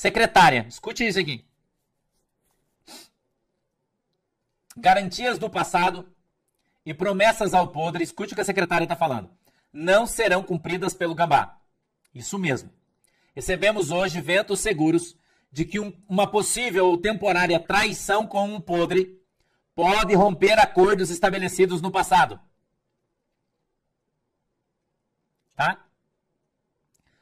Secretária, escute isso aqui. Garantias do passado e promessas ao podre, escute o que a secretária está falando, não serão cumpridas pelo gambá. Isso mesmo. Recebemos hoje ventos seguros de que um, uma possível ou temporária traição com um podre pode romper acordos estabelecidos no passado. Tá?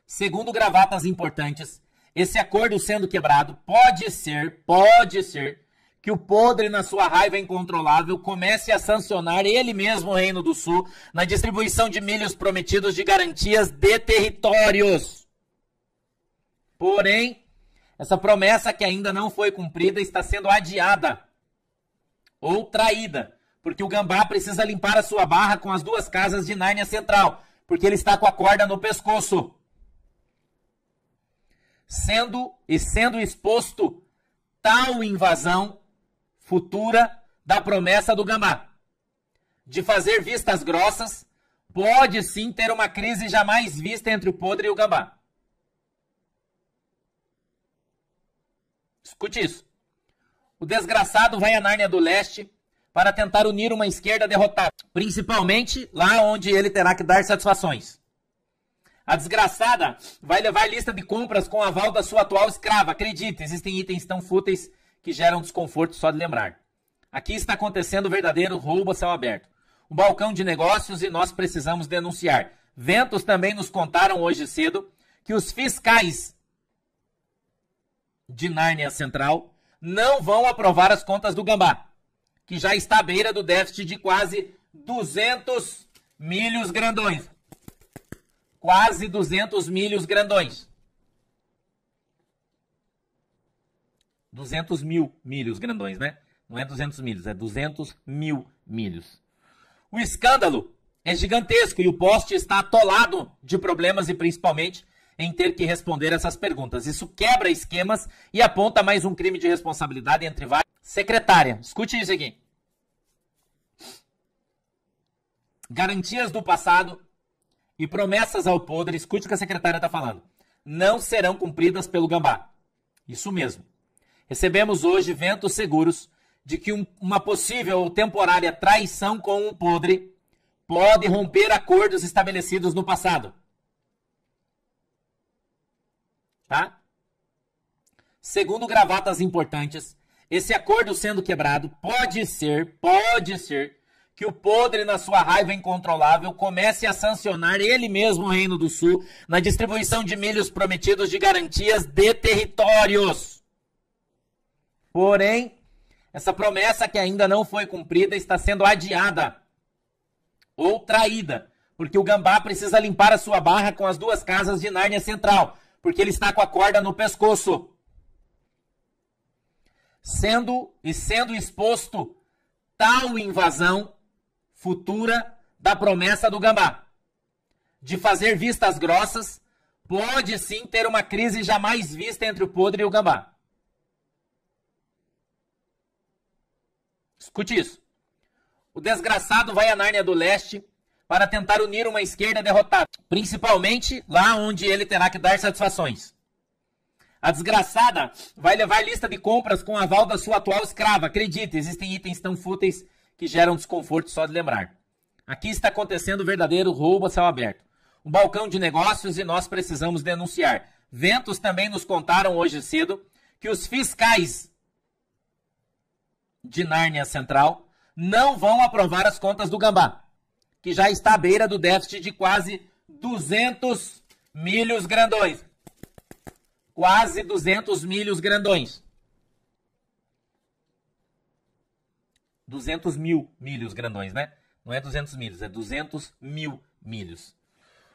Segundo gravatas importantes, esse acordo sendo quebrado, pode ser, pode ser, que o podre, na sua raiva incontrolável, comece a sancionar ele mesmo o Reino do Sul na distribuição de milhos prometidos de garantias de territórios. Porém, essa promessa que ainda não foi cumprida está sendo adiada ou traída, porque o gambá precisa limpar a sua barra com as duas casas de Nárnia Central, porque ele está com a corda no pescoço sendo e sendo exposto tal invasão futura da promessa do Gambá de fazer vistas grossas, pode sim ter uma crise jamais vista entre o podre e o Gambá. Escute isso. O desgraçado vai à Nárnia do Leste para tentar unir uma esquerda derrotada, principalmente lá onde ele terá que dar satisfações. A desgraçada vai levar lista de compras com aval da sua atual escrava. Acredite, existem itens tão fúteis que geram desconforto só de lembrar. Aqui está acontecendo o verdadeiro roubo a céu aberto. O balcão de negócios e nós precisamos denunciar. Ventos também nos contaram hoje cedo que os fiscais de Nárnia Central não vão aprovar as contas do Gambá, que já está à beira do déficit de quase 200 milhos grandões quase 200 milhos grandões. 200 mil milhos grandões, né? Não é 200 milhos, é 200 mil milhos. O escândalo é gigantesco e o poste está atolado de problemas e principalmente em ter que responder essas perguntas. Isso quebra esquemas e aponta mais um crime de responsabilidade entre várias. Secretária, escute isso aqui. Garantias do passado e promessas ao podre, escute o que a secretária está falando, não serão cumpridas pelo gambá. Isso mesmo. Recebemos hoje ventos seguros de que um, uma possível ou temporária traição com o podre pode romper acordos estabelecidos no passado. Tá? Segundo gravatas importantes, esse acordo sendo quebrado pode ser, pode ser que o podre, na sua raiva incontrolável, comece a sancionar ele mesmo o Reino do Sul na distribuição de milhos prometidos de garantias de territórios. Porém, essa promessa que ainda não foi cumprida está sendo adiada ou traída, porque o Gambá precisa limpar a sua barra com as duas casas de Nárnia Central, porque ele está com a corda no pescoço. Sendo e sendo exposto tal invasão futura da promessa do gambá. De fazer vistas grossas, pode sim ter uma crise jamais vista entre o podre e o gambá. Escute isso. O desgraçado vai à Nárnia do Leste para tentar unir uma esquerda derrotada, principalmente lá onde ele terá que dar satisfações. A desgraçada vai levar lista de compras com aval da sua atual escrava. Acredite, existem itens tão fúteis que gera um desconforto só de lembrar. Aqui está acontecendo o verdadeiro roubo a céu aberto. Um balcão de negócios e nós precisamos denunciar. Ventos também nos contaram hoje cedo que os fiscais de Nárnia Central não vão aprovar as contas do Gambá, que já está à beira do déficit de quase 200 milhos grandões. Quase 200 milhos grandões. 200 mil milhos grandões, né? Não é 200 milhos, é 200 mil milhos.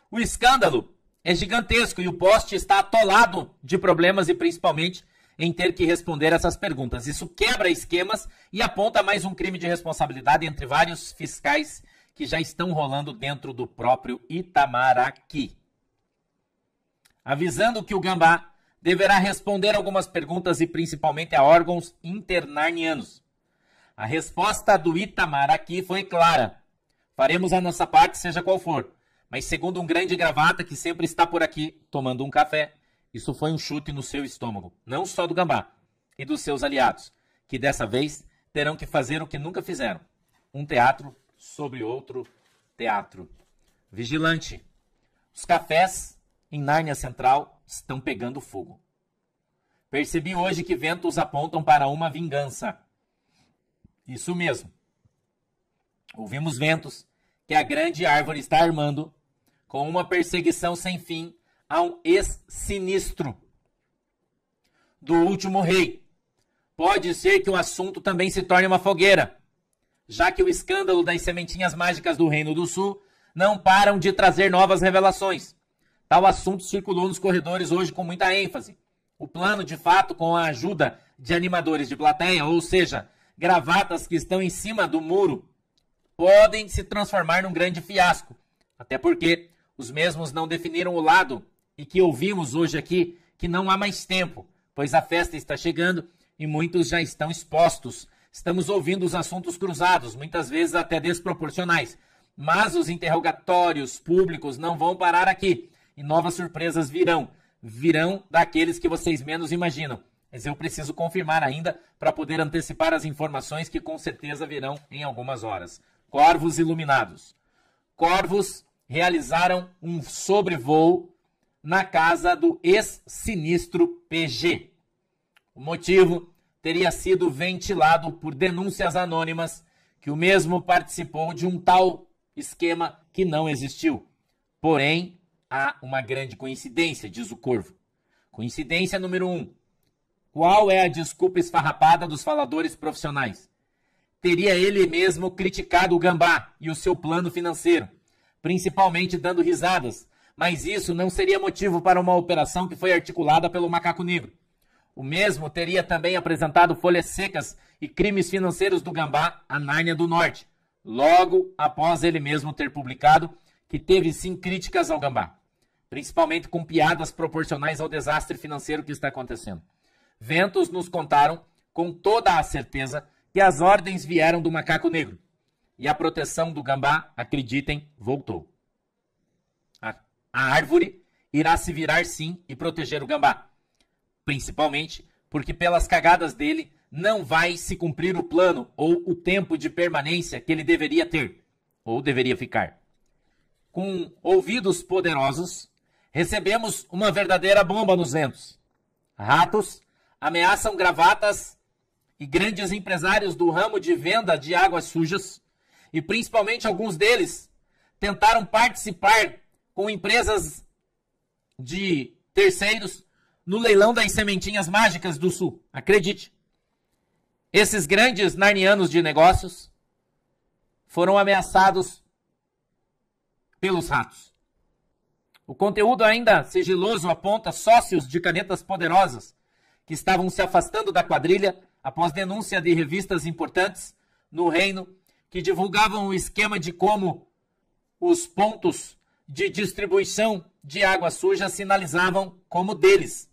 O escândalo é gigantesco e o poste está atolado de problemas e principalmente em ter que responder essas perguntas. Isso quebra esquemas e aponta mais um crime de responsabilidade entre vários fiscais que já estão rolando dentro do próprio Itamaraty. Avisando que o Gambá deverá responder algumas perguntas e principalmente a órgãos internarnianos. A resposta do Itamar aqui foi clara. Faremos a nossa parte, seja qual for. Mas segundo um grande gravata que sempre está por aqui tomando um café, isso foi um chute no seu estômago, não só do Gambá e dos seus aliados, que dessa vez terão que fazer o que nunca fizeram: um teatro sobre outro teatro. Vigilante, os cafés em Nárnia Central estão pegando fogo. Percebi hoje que ventos apontam para uma vingança. Isso mesmo. Ouvimos ventos que a grande árvore está armando com uma perseguição sem fim a um ex-sinistro do último rei. Pode ser que o assunto também se torne uma fogueira, já que o escândalo das sementinhas mágicas do Reino do Sul não param de trazer novas revelações. Tal assunto circulou nos corredores hoje com muita ênfase. O plano, de fato, com a ajuda de animadores de plateia, ou seja, gravatas que estão em cima do muro podem se transformar num grande fiasco. Até porque os mesmos não definiram o lado e que ouvimos hoje aqui que não há mais tempo, pois a festa está chegando e muitos já estão expostos. Estamos ouvindo os assuntos cruzados, muitas vezes até desproporcionais. Mas os interrogatórios públicos não vão parar aqui e novas surpresas virão. Virão daqueles que vocês menos imaginam mas eu preciso confirmar ainda para poder antecipar as informações que com certeza virão em algumas horas. Corvos iluminados. Corvos realizaram um sobrevoo na casa do ex-sinistro PG. O motivo teria sido ventilado por denúncias anônimas que o mesmo participou de um tal esquema que não existiu. Porém, há uma grande coincidência, diz o Corvo. Coincidência número um: qual é a desculpa esfarrapada dos faladores profissionais? Teria ele mesmo criticado o Gambá e o seu plano financeiro, principalmente dando risadas, mas isso não seria motivo para uma operação que foi articulada pelo Macaco Negro. O mesmo teria também apresentado folhas secas e crimes financeiros do Gambá à Nárnia do Norte, logo após ele mesmo ter publicado que teve sim críticas ao Gambá, principalmente com piadas proporcionais ao desastre financeiro que está acontecendo. Ventos nos contaram com toda a certeza que as ordens vieram do macaco negro. E a proteção do gambá, acreditem, voltou. A, a árvore irá se virar sim e proteger o gambá. Principalmente porque pelas cagadas dele não vai se cumprir o plano ou o tempo de permanência que ele deveria ter ou deveria ficar. Com ouvidos poderosos, recebemos uma verdadeira bomba nos ventos. Ratos ameaçam gravatas e grandes empresários do ramo de venda de águas sujas, e principalmente alguns deles tentaram participar com empresas de terceiros no leilão das sementinhas mágicas do Sul. Acredite. Esses grandes narnianos de negócios foram ameaçados pelos ratos. O conteúdo ainda sigiloso aponta sócios de canetas poderosas que estavam se afastando da quadrilha após denúncia de revistas importantes no reino que divulgavam o esquema de como os pontos de distribuição de água suja sinalizavam como deles.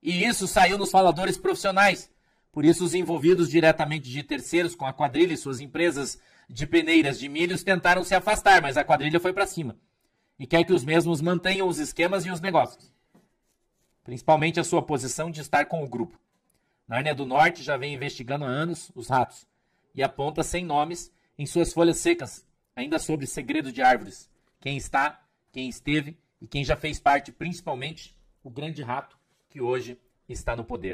E isso saiu nos faladores profissionais. Por isso, os envolvidos diretamente de terceiros com a quadrilha e suas empresas de peneiras de milhos tentaram se afastar, mas a quadrilha foi para cima e quer que os mesmos mantenham os esquemas e os negócios principalmente a sua posição de estar com o grupo. Nárnia do Norte já vem investigando há anos os ratos e aponta sem nomes em suas folhas secas, ainda sobre segredo de árvores, quem está, quem esteve e quem já fez parte, principalmente o grande rato que hoje está no poder.